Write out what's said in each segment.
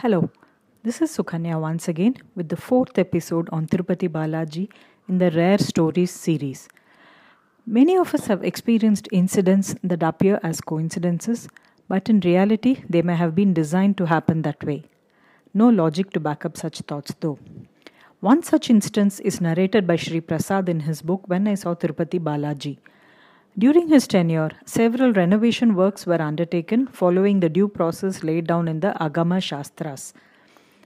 Hello, this is Sukanya once again with the fourth episode on Tirupati Balaji in the Rare Stories series. Many of us have experienced incidents that appear as coincidences, but in reality, they may have been designed to happen that way. No logic to back up such thoughts, though. One such instance is narrated by Sri Prasad in his book When I Saw Tirupati Balaji, during his tenure, several renovation works were undertaken following the due process laid down in the Agama Shastras.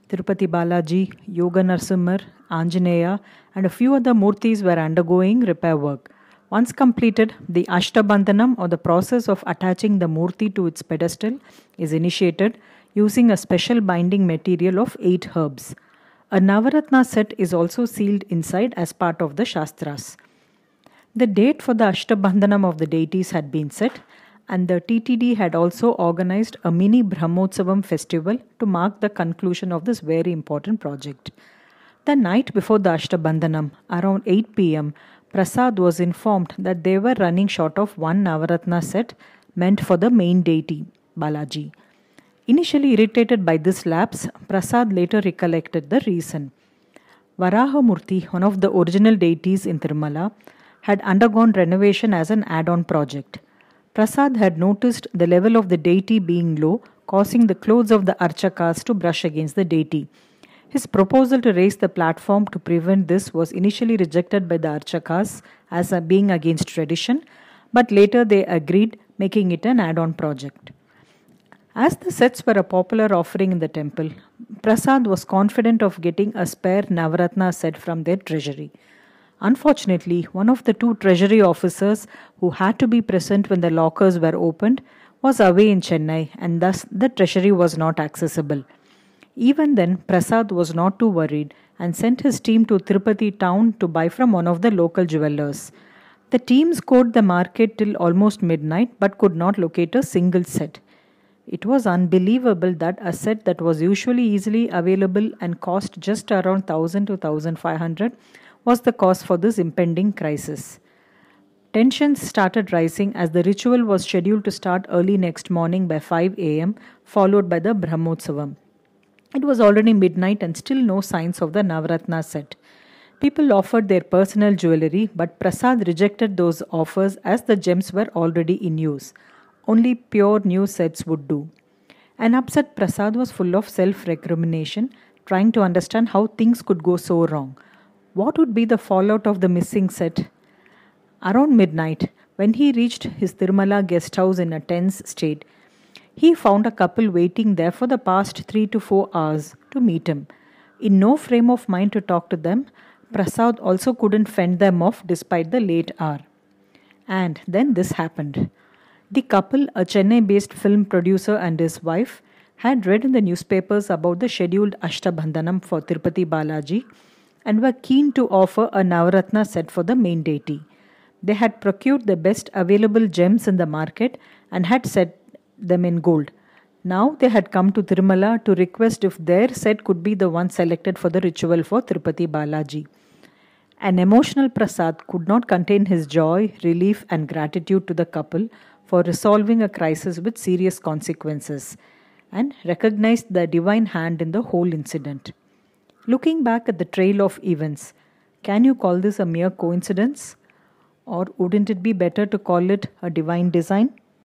Tirupati Balaji, Yoga Narsimhar, Anjaneya, and a few other murtis were undergoing repair work. Once completed, the Ashtabandhanam or the process of attaching the murti to its pedestal is initiated using a special binding material of eight herbs. A Navaratna set is also sealed inside as part of the Shastras. The date for the Ashtabandhanam of the deities had been set, and the TTD had also organized a mini Brahmotsavam festival to mark the conclusion of this very important project. The night before the Ashtabandhanam, around 8 pm, Prasad was informed that they were running short of one Navaratna set meant for the main deity, Balaji. Initially irritated by this lapse, Prasad later recollected the reason. Varaha Murthy, one of the original deities in Tirumala, had undergone renovation as an add on project. Prasad had noticed the level of the deity being low, causing the clothes of the archakas to brush against the deity. His proposal to raise the platform to prevent this was initially rejected by the archakas as being against tradition, but later they agreed, making it an add on project. As the sets were a popular offering in the temple, Prasad was confident of getting a spare Navaratna set from their treasury. Unfortunately, one of the two treasury officers who had to be present when the lockers were opened was away in Chennai and thus the treasury was not accessible. Even then, Prasad was not too worried and sent his team to Tirupati town to buy from one of the local jewelers. The team scoured the market till almost midnight but could not locate a single set. It was unbelievable that a set that was usually easily available and cost just around 1000 to 1500 was the cause for this impending crisis. Tensions started rising as the ritual was scheduled to start early next morning by 5 am, followed by the Brahmotsavam. It was already midnight and still no signs of the Navratna set. People offered their personal jewellery, but Prasad rejected those offers as the gems were already in use. Only pure new sets would do. An upset Prasad was full of self recrimination, trying to understand how things could go so wrong. What would be the fallout of the missing set? Around midnight, when he reached his Tirumala guest house in a tense state, he found a couple waiting there for the past three to four hours to meet him. In no frame of mind to talk to them, Prasad also couldn't fend them off despite the late hour. And then this happened. The couple, a Chennai based film producer and his wife, had read in the newspapers about the scheduled Ashtabandhanam for Tirupati Balaji and were keen to offer a Navaratna set for the main deity. They had procured the best available gems in the market and had set them in gold. Now they had come to Tirumala to request if their set could be the one selected for the ritual for Tirupati Balaji. An emotional Prasad could not contain his joy, relief, and gratitude to the couple for resolving a crisis with serious consequences and recognized the divine hand in the whole incident. Looking back at the trail of events, can you call this a mere coincidence? Or wouldn't it be better to call it a divine design?